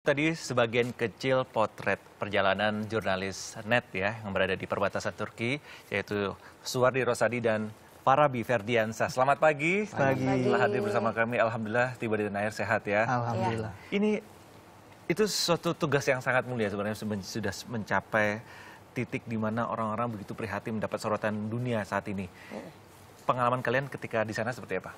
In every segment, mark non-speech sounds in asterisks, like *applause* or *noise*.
Tadi sebagian kecil potret perjalanan jurnalis net ya yang berada di perbatasan Turki yaitu Suwardi Rosadi dan Farabi Ferdiansa. Selamat pagi. Pagi. Telah hadir bersama kami. Alhamdulillah tiba di tanah air sehat ya. Alhamdulillah. Iya. Ini itu suatu tugas yang sangat mulia sebenarnya sudah mencapai titik di mana orang-orang begitu prihatin mendapat sorotan dunia saat ini. Oh. Pengalaman kalian ketika di sana seperti apa?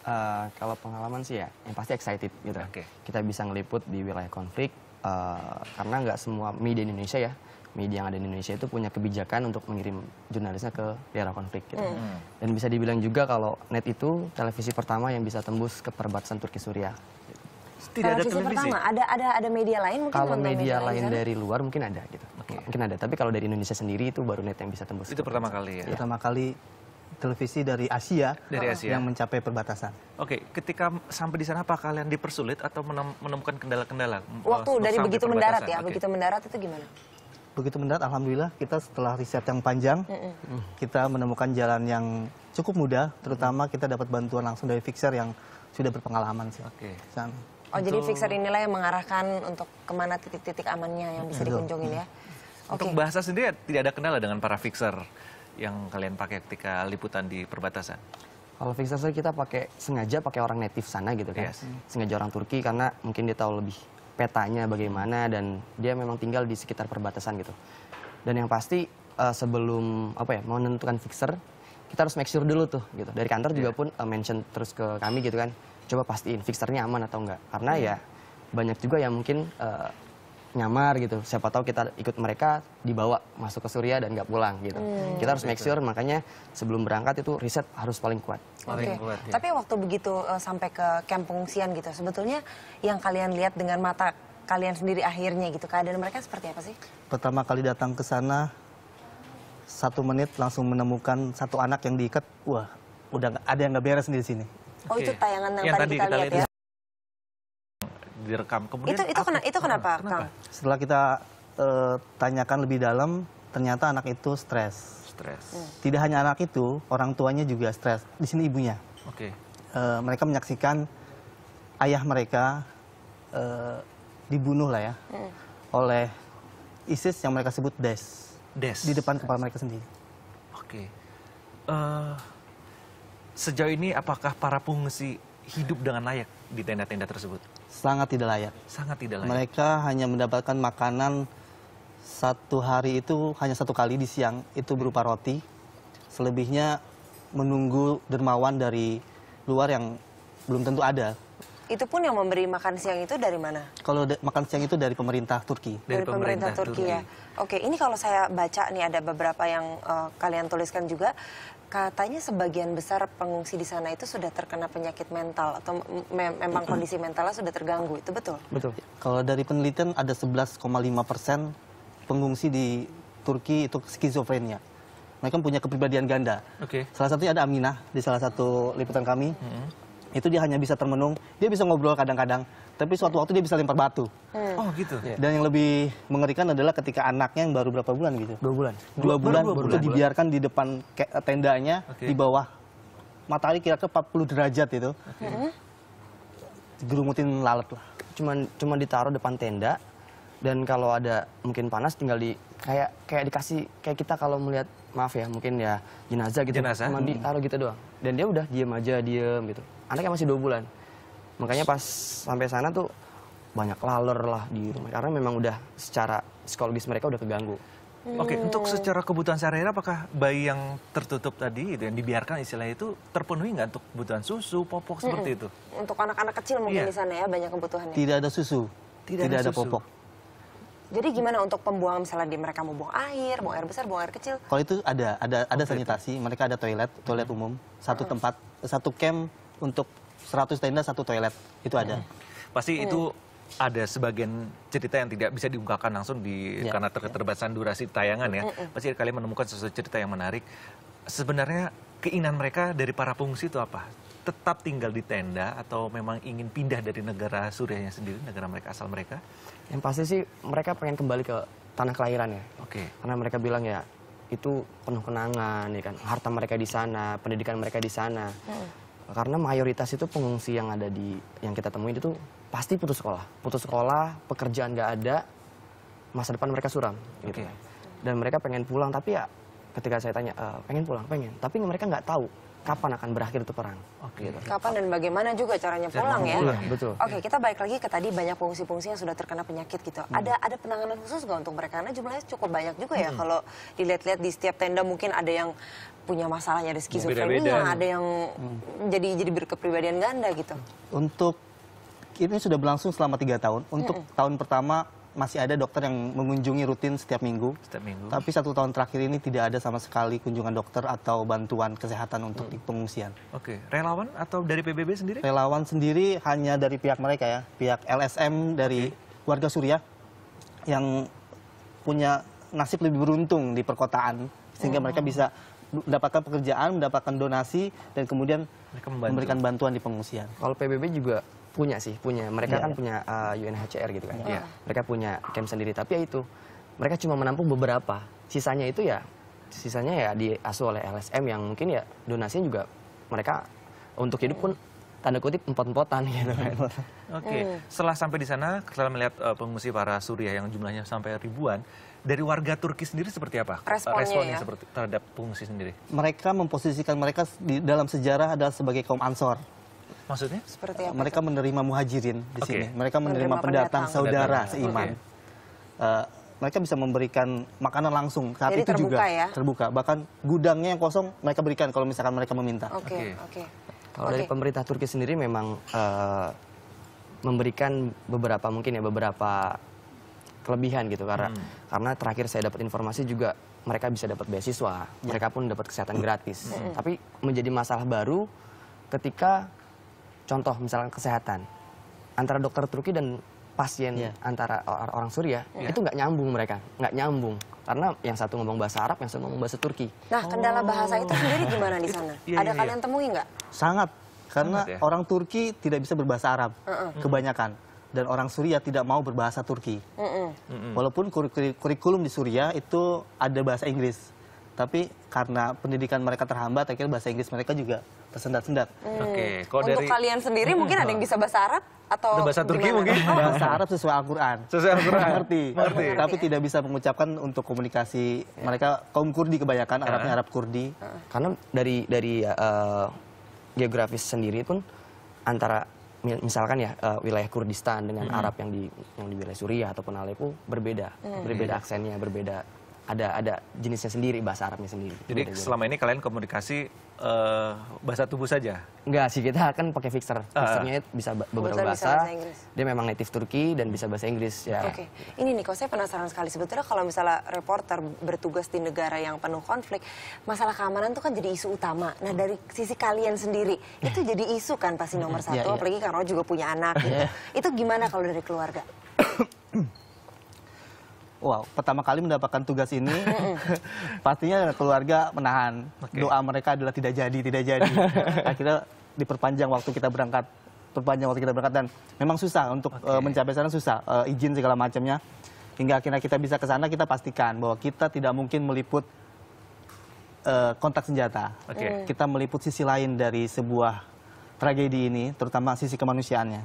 Eh, kalau pengalaman sih ya, yang pasti excited gitu. Okay. Kita bisa ngeliput di wilayah konflik uh, karena nggak semua media Indonesia ya, media yang ada di Indonesia itu punya kebijakan untuk mengirim jurnalisnya ke daerah konflik gitu. Mm. Dan bisa dibilang juga kalau net itu televisi pertama yang bisa tembus ke perbatasan Turki Suriah. Tidak ada televisi pertama, ada ada ada media lain mungkin Kalau media lain dari luar mungkin ada gitu. Okay. Mungkin ada, tapi kalau dari Indonesia sendiri itu baru net yang bisa tembus. Itu ya? iya. pertama kali ya. ya. Pertama kali televisi dari Asia, dari Asia yang mencapai perbatasan. Oke, ketika sampai di sana apa kalian dipersulit atau menemukan kendala-kendala? Waktu dari begitu mendarat ya, okay. begitu mendarat itu gimana? Begitu mendarat, alhamdulillah kita setelah riset yang panjang, mm -mm. kita menemukan jalan yang cukup mudah, terutama kita dapat bantuan langsung dari fixer yang sudah berpengalaman sih. Oke. Okay. Oh untuk... jadi fixer inilah yang mengarahkan untuk kemana titik-titik amannya yang bisa dikunjungi ya. Okay. Untuk bahasa sendiri tidak ada kendala dengan para fixer yang kalian pakai ketika liputan di perbatasan? Kalau fixer saya kita pakai sengaja pakai orang native sana gitu kan. Yes. Hmm. Sengaja orang Turki karena mungkin dia tahu lebih petanya bagaimana dan dia memang tinggal di sekitar perbatasan gitu. Dan yang pasti uh, sebelum apa ya menentukan fixer kita harus make sure dulu tuh gitu. Dari kantor yeah. juga iya. pun uh, mention terus ke kami gitu kan. Coba pastiin fixernya aman atau enggak. Karena yeah. ya banyak juga yang mungkin uh, nyamar gitu siapa tahu kita ikut mereka dibawa masuk ke Suria dan nggak pulang gitu hmm. kita harus make sure makanya sebelum berangkat itu riset harus paling kuat paling okay. kuat ya. tapi waktu begitu uh, sampai ke kampung pengungsian gitu sebetulnya yang kalian lihat dengan mata kalian sendiri akhirnya gitu keadaan mereka seperti apa sih pertama kali datang ke sana satu menit langsung menemukan satu anak yang diikat wah udah ada yang nggak beres di sini oh okay. itu tayangan yang, yang tadi, tadi kita, kita lihat ya, ya direkam. Kemudian itu itu, kena, itu kenapa, kenapa? Kang? Setelah kita uh, tanyakan lebih dalam, ternyata anak itu stres. Stres. Hmm. Tidak hanya anak itu, orang tuanya juga stres. Di sini ibunya. Oke. Okay. Eh, mereka menyaksikan ayah mereka uh, dibunuh lah ya hmm. oleh ISIS yang mereka sebut Des. Des. Di depan kepala mereka sendiri. Oke. Okay. Uh, sejauh ini apakah para pengungsi hidup dengan layak di tenda-tenda tersebut? Sangat tidak layak. Sangat tidak layak. Mereka hanya mendapatkan makanan satu hari itu hanya satu kali di siang itu berupa roti. Selebihnya menunggu dermawan dari luar yang belum tentu ada. Itu pun yang memberi makan siang itu dari mana? Kalau makan siang itu dari pemerintah Turki. Dari, dari pemerintah, pemerintah Turki, Turki ya. Oke, ini kalau saya baca nih ada beberapa yang uh, kalian tuliskan juga katanya sebagian besar pengungsi di sana itu sudah terkena penyakit mental atau me memang kondisi mentalnya sudah terganggu itu betul? Betul. Ya. Kalau dari penelitian ada 11,5 persen pengungsi di Turki itu skizofrenia. Mereka punya kepribadian ganda. Oke. Okay. Salah satunya ada Aminah di salah satu liputan kami. -hmm itu dia hanya bisa termenung, dia bisa ngobrol kadang-kadang, tapi suatu waktu dia bisa lempar batu. Hmm. Oh gitu. Iya. Dan yang lebih mengerikan adalah ketika anaknya yang baru berapa bulan gitu. Dua bulan. Dua, dua bulan, dua bulan itu dibiarkan di depan eh, tendanya okay. di bawah matahari kira-kira 40 derajat itu. Okay. Hmm. Gerumutin lalat lah. Cuman cuman ditaruh depan tenda dan kalau ada mungkin panas tinggal di kayak kayak dikasih kayak kita kalau melihat maaf ya mungkin ya jenazah gitu jenazah? Cuman hmm. ditaruh gitu doang dan dia udah diam aja diam gitu anaknya masih dua bulan makanya pas sampai sana tuh banyak laler lah di rumah karena memang udah secara psikologis mereka udah keganggu Hmm. Oke, untuk secara kebutuhan sehari-hari apakah bayi yang tertutup tadi itu yang dibiarkan istilahnya itu terpenuhi nggak untuk kebutuhan susu, popok seperti itu? Untuk anak-anak kecil mungkin yeah. di sana ya banyak kebutuhannya. Tidak ada susu, tidak, tidak ada, susu. popok. Jadi gimana untuk pembuangan misalnya di mereka mau buang air, buang air besar, buang air kecil? Kalau itu ada, ada ada okay. sanitasi, mereka ada toilet, toilet umum, satu tempat, satu camp untuk 100 tenda satu toilet itu ada. Hmm. Pasti hmm. itu oh. ada sebagian cerita yang tidak bisa diungkapkan langsung di ya, karena terbatasan ya. durasi tayangan ya. Pasti Pasti kalian menemukan sesuatu cerita yang menarik. Sebenarnya keinginan mereka dari para pengungsi itu apa? Tetap tinggal di tenda atau memang ingin pindah dari negara suriahnya sendiri, negara mereka asal mereka? Yang pasti sih mereka pengen kembali ke tanah kelahiran ya. Oke. Okay. Karena mereka bilang ya itu penuh kenangan ya kan. Harta mereka di sana, pendidikan mereka di sana. Hmm karena mayoritas itu pengungsi yang ada di yang kita temuin itu pasti putus sekolah putus sekolah pekerjaan nggak ada masa depan mereka suram gitu dan mereka pengen pulang tapi ya ketika saya tanya e, pengen pulang pengen tapi mereka nggak tahu kapan akan berakhir itu perang. Oke. Gitu. Kapan dan bagaimana juga caranya pulang ya. Pulang, betul. Oke, kita balik lagi ke tadi banyak fungsi-fungsi yang sudah terkena penyakit gitu. Hmm. Ada ada penanganan khusus nggak untuk mereka? Karena jumlahnya cukup banyak juga ya. Hmm. Kalau dilihat-lihat di setiap tenda mungkin ada yang punya masalahnya ada skizofrenia, ada yang hmm. jadi jadi berkepribadian ganda gitu. Untuk ini sudah berlangsung selama tiga tahun. Untuk hmm. tahun pertama masih ada dokter yang mengunjungi rutin setiap minggu. Setiap minggu. Tapi satu tahun terakhir ini tidak ada sama sekali kunjungan dokter atau bantuan kesehatan untuk hmm. di pengungsian. Oke, relawan atau dari PBB sendiri? Relawan sendiri hanya dari pihak mereka ya, pihak LSM dari okay. warga Suriah yang punya nasib lebih beruntung di perkotaan sehingga oh. mereka bisa mendapatkan pekerjaan, mendapatkan donasi dan kemudian memberikan bantuan di pengungsian. Kalau PBB juga Punya sih, punya. Mereka yeah. kan punya uh, UNHCR gitu kan. Yeah. Mereka punya camp sendiri. Tapi ya itu, mereka cuma menampung beberapa. Sisanya itu ya, sisanya ya diasuh oleh LSM yang mungkin ya donasinya juga mereka untuk hidup pun tanda kutip empot-empotan gitu kan. *laughs* Oke, okay. Oh. setelah sampai di sana, setelah melihat uh, pengungsi para Suriah yang jumlahnya sampai ribuan, dari warga Turki sendiri seperti apa? Responnya, Responnya ya? seperti terhadap pengungsi sendiri? Mereka memposisikan mereka di dalam sejarah adalah sebagai kaum ansor. Maksudnya? Seperti apa? Mereka menerima muhajirin di okay. sini. Mereka menerima, menerima pendatang, pendatang saudara pendatang. seiman. Okay. Uh, eh, mereka bisa memberikan makanan langsung saat Jadi itu terbuka juga ya? terbuka. Bahkan gudangnya yang kosong mereka berikan kalau misalkan mereka meminta. Oke, okay. oke. Okay. Kalau okay. dari pemerintah Turki sendiri memang uh, memberikan beberapa mungkin ya beberapa kelebihan gitu karena hmm. karena terakhir saya dapat informasi juga mereka bisa dapat beasiswa, yeah. mereka pun dapat kesehatan hmm. gratis. Hmm. Tapi menjadi masalah baru ketika Contoh misalkan kesehatan antara dokter Turki dan pasien yeah. antara orang Suria yeah. Iya. itu nggak nyambung mereka, nggak nyambung karena yang satu ngomong bahasa Arab, yang satu ngomong bahasa Turki. Nah, kendala bahasa itu oh. sendiri gimana di sana? yeah, Ada iya, iya. kalian yeah. temui nggak? Sangat, karena Sangat, ya? orang Turki tidak bisa berbahasa Arab uh -uh. kebanyakan dan orang Suria tidak mau berbahasa Turki. Uh -uh. Walaupun kurikulum di Suria itu ada bahasa Inggris, tapi karena pendidikan mereka terhambat, akhirnya bahasa Inggris mereka juga tersendat-sendat. Hmm. Oke, okay. kalau dari kalian sendiri mungkin ada yang hmm. bisa bahasa Arab atau Udah bahasa Turki mungkin? Oh. Bahasa Arab sesuai Al-Qur'an. Sesuai Al-Qur'an. Mengerti. Mengerti. Tapi ya? tidak bisa mengucapkan untuk komunikasi ya. mereka kaum Kurdi kebanyakan iya. Arabnya Arab Kurdi. Iya. Karena dari dari uh, geografis sendiri pun antara misalkan ya uh, wilayah Kurdistan dengan hmm. Arab yang di yang di wilayah Suriah ataupun Aleppo berbeda, hmm. berbeda iya. aksennya, berbeda ada ada jenisnya sendiri bahasa Arabnya sendiri. Jadi selama ini kalian komunikasi uh, bahasa tubuh saja? Enggak sih, kita kan pakai fixer. Ah. Fixernya bisa beberapa bahasa. bahasa Dia memang native Turki dan bisa bahasa Inggris ya. Oke. Okay. Ini nih, kalau saya penasaran sekali sebetulnya kalau misalnya reporter bertugas di negara yang penuh konflik, masalah keamanan itu kan jadi isu utama. Nah, dari sisi kalian sendiri, itu jadi isu kan pasti nomor ya, satu, yeah, yeah. apalagi karena juga punya anak gitu. Ya. Itu gimana kalau dari keluarga? *coughs* wow pertama kali mendapatkan tugas ini *laughs* pastinya keluarga menahan okay. doa mereka adalah tidak jadi tidak jadi *laughs* akhirnya diperpanjang waktu kita berangkat perpanjang waktu kita berangkat dan memang susah untuk okay. uh, eh, mencapai sana susah uh, izin segala macamnya hingga akhirnya kita bisa ke sana kita pastikan bahwa kita tidak mungkin meliput uh, kontak senjata okay. kita meliput sisi lain dari sebuah tragedi ini terutama sisi kemanusiaannya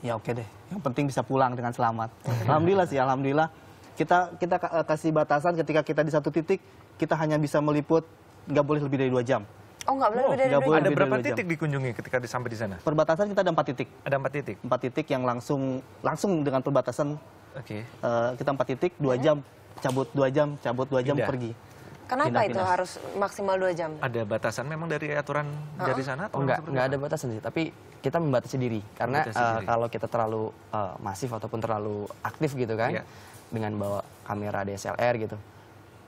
ya oke okay deh yang penting bisa pulang dengan selamat alhamdulillah sih alhamdulillah kita kita eh, kasih batasan ketika kita di satu titik kita hanya bisa meliput nggak boleh lebih dari dua jam. Oh nggak boleh oh, lebih dari dua jam. Ada berapa titik jam. dikunjungi ketika sampai di sana? Perbatasan kita ada empat titik. Ada empat titik. Empat titik yang langsung langsung dengan perbatasan. Oke. Okay. Uh, eh, kita empat titik dua mm-hmm. jam cabut dua jam cabut dua jam Bidah. pergi. Kenapa pindah, itu harus maksimal dua jam? Ada batasan memang dari aturan uh -huh. dari sana? Atau oh, enggak, enggak ada batasan sih. Tapi kita membatasi diri. Karena uh, diri. kalau kita terlalu uh, masif ataupun terlalu aktif gitu kan, yeah. dengan bawa kamera DSLR gitu,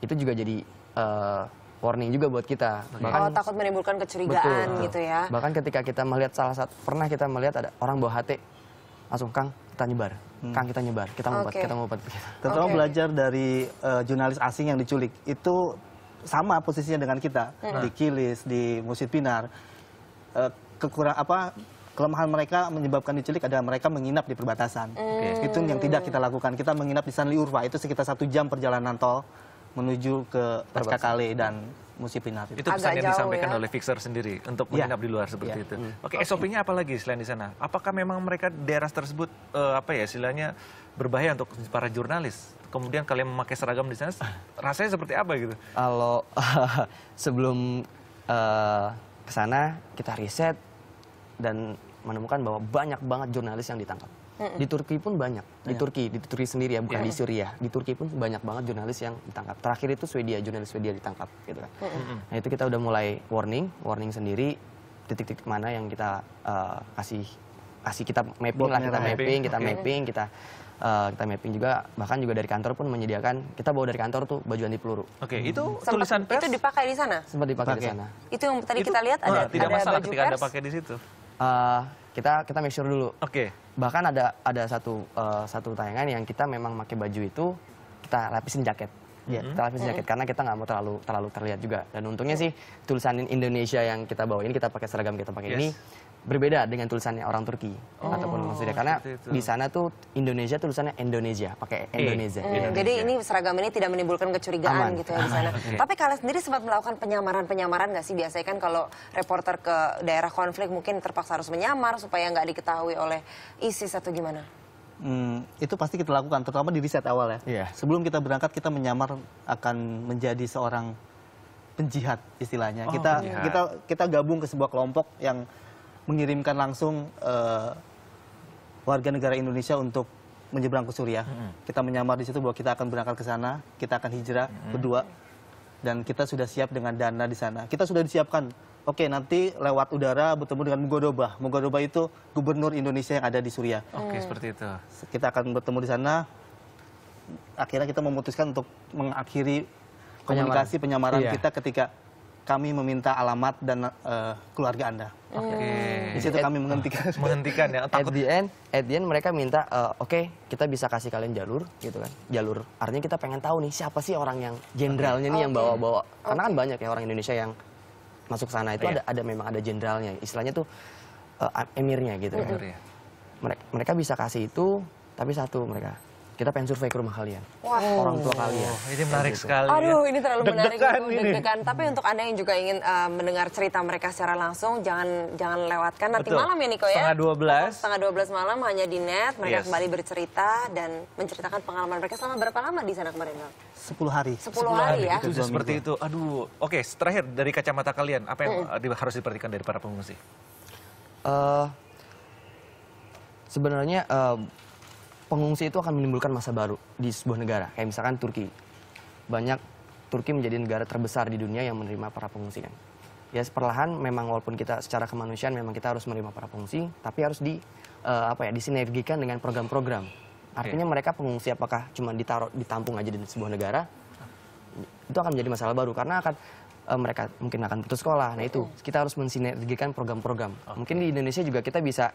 itu juga jadi uh, warning juga buat kita. Kalau Bahkan, oh, takut menimbulkan kecurigaan betul, gitu ya. Bahkan ketika kita melihat salah satu, pernah kita melihat ada orang bawa HT, langsung Kang kita nyebar. Hmm. Kang kita nyebar, kita mau okay. kita ngumpet. Kita. okay. belajar dari uh, jurnalis asing yang diculik. Itu sama posisinya dengan kita hmm. di Kilis, di Musi Pinar. E, eh, kekurang apa kelemahan mereka menyebabkan diculik adalah mereka menginap di perbatasan. Hmm. Okay. Itu yang tidak kita lakukan. Kita menginap di Sanli Urfa itu sekitar satu jam perjalanan tol menuju ke Kale dan Musi Pinar. Itu pesan Agak yang disampaikan ya? oleh Fixer sendiri untuk iya. menginap ya. di luar iya. seperti ya. itu. Hmm. Oke, okay, SOP-nya apa lagi selain di sana? Apakah memang mereka daerah tersebut uh, apa ya istilahnya berbahaya untuk para jurnalis. Kemudian kalian memakai seragam di sana, rasanya seperti apa gitu? Kalau uh, *laughs* sebelum uh, ke sana kita riset dan menemukan bahwa banyak banget jurnalis yang ditangkap. Di Turki pun banyak. Di iya. Turki, di Turki sendiri ya, bukan iya. di Suriah. Di Turki pun banyak banget jurnalis yang ditangkap. Terakhir itu Swedia, jurnalis Swedia ditangkap gitu kan. nah, itu kita udah mulai warning, warning sendiri titik-titik mana yang kita uh, kasih kasih kita mapping lah, kita mapping, mapping kita mapping, kita uh, kita mapping juga bahkan juga dari kantor pun menyediakan kita bawa dari kantor tuh baju anti peluru. Oke, okay, itu hmm. tulisan pers. Itu dipakai di sana? Sempat dipakai okay. di sana. Itu yang tadi itu, kita lihat ada tidak ada masalah baju ketika pers. Anda pakai di situ. Uh, kita kita make sure dulu. Oke. Okay. Bahkan ada ada satu uh, satu tayangan yang kita memang pakai baju itu kita lapisin jaket. Ya, mm -hmm. jaket karena kita nggak mau terlalu terlalu terlihat juga. Dan untungnya sih tulisan Indonesia yang kita bawa ini kita pakai seragam kita pakai yes. ini berbeda dengan tulisannya orang Turki oh, ataupun maksudnya karena di sana tuh Indonesia tulisannya Indonesia pakai iya. Indonesia. Hmm, Indonesia. Jadi ini seragam ini tidak menimbulkan kecurigaan aman, gitu ya di sana. Okay. *laughs* Iya. Tapi kalian sendiri sempat melakukan penyamaran-penyamaran nggak sih biasanya kan kalau reporter ke daerah konflik mungkin terpaksa harus menyamar supaya nggak diketahui oleh ISIS atau gimana? Hmm, itu pasti kita lakukan, terutama di riset awal ya. Yeah. Sebelum kita berangkat, kita menyamar akan menjadi seorang penjihad istilahnya. Oh, kita penjihad. kita kita gabung ke sebuah kelompok yang mengirimkan langsung uh, warga negara Indonesia untuk menyeberang ke Suriah. Mm -hmm. Kita menyamar di situ bahwa kita akan berangkat ke sana, kita akan hijrah mm -hmm. berdua, dan kita sudah siap dengan dana di sana. Kita sudah disiapkan Oke, nanti lewat udara bertemu dengan Mugodoba. Mugodoba itu gubernur Indonesia yang ada di Suriah. Oke, seperti itu. Kita akan bertemu di sana. Akhirnya kita memutuskan untuk mengakhiri komunikasi penyamaran, penyamaran iya. kita ketika kami meminta alamat dan uh, keluarga Anda. Oke. Okay. Di situ kami menghentikan. *laughs* menghentikan ya. Takut. At the end, at the end mereka minta, uh, oke okay, kita bisa kasih kalian jalur, gitu kan. Jalur. Artinya kita pengen tahu nih siapa sih orang yang jenderalnya okay. nih okay. Oh, yang bawa-bawa. Karena kan banyak ya orang Indonesia yang masuk sana itu yeah. ada ada memang ada jenderalnya istilahnya tuh uh, emirnya gitu kan. Mereka, mereka bisa kasih itu tapi satu mereka kita pengen survei ke rumah kalian, Wah. orang tua kalian. Oh, ini menarik gitu. sekali. Aduh, ini terlalu deg menarik deg-degan. Tapi untuk anda yang juga ingin uh, mendengar cerita mereka secara langsung, jangan jangan lewatkan nanti Betul. malam ya Niko ya. Setengah dua belas. Setengah dua belas malam hanya di net. Mereka yes. kembali bercerita dan menceritakan pengalaman mereka selama berapa lama di sana kemarin, Bang? Sepuluh hari. Sepuluh hari, hari ya. Itu sudah seperti itu. Aduh, oke. Okay, terakhir dari kacamata kalian, apa yang -mm. harus diperhatikan dari para pengungsi? Uh, sebenarnya. Uh, pengungsi itu akan menimbulkan masa baru di sebuah negara. Kayak misalkan Turki. Banyak Turki menjadi negara terbesar di dunia yang menerima para pengungsi kan. Ya perlahan memang walaupun kita secara kemanusiaan memang kita harus menerima para pengungsi, tapi harus di uh, apa ya disinergikan dengan program-program. Artinya okay. mereka pengungsi apakah cuma ditaruh ditampung aja di sebuah negara? Itu akan menjadi masalah baru karena akan uh, mereka mungkin akan putus sekolah. Nah itu kita harus mensinergikan program-program. Okay. Mungkin di Indonesia juga kita bisa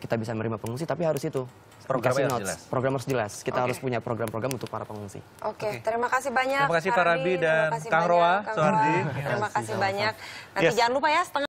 kita bisa menerima pengungsi, tapi harus itu program harus jelas. program harus jelas. Kita okay. harus punya program-program untuk para pengungsi. Oke, okay. okay. terima kasih banyak. Terima kasih Farabi dan Kang Roa, Soardi. Terima kasih banyak. Nanti yes. jangan lupa ya setengah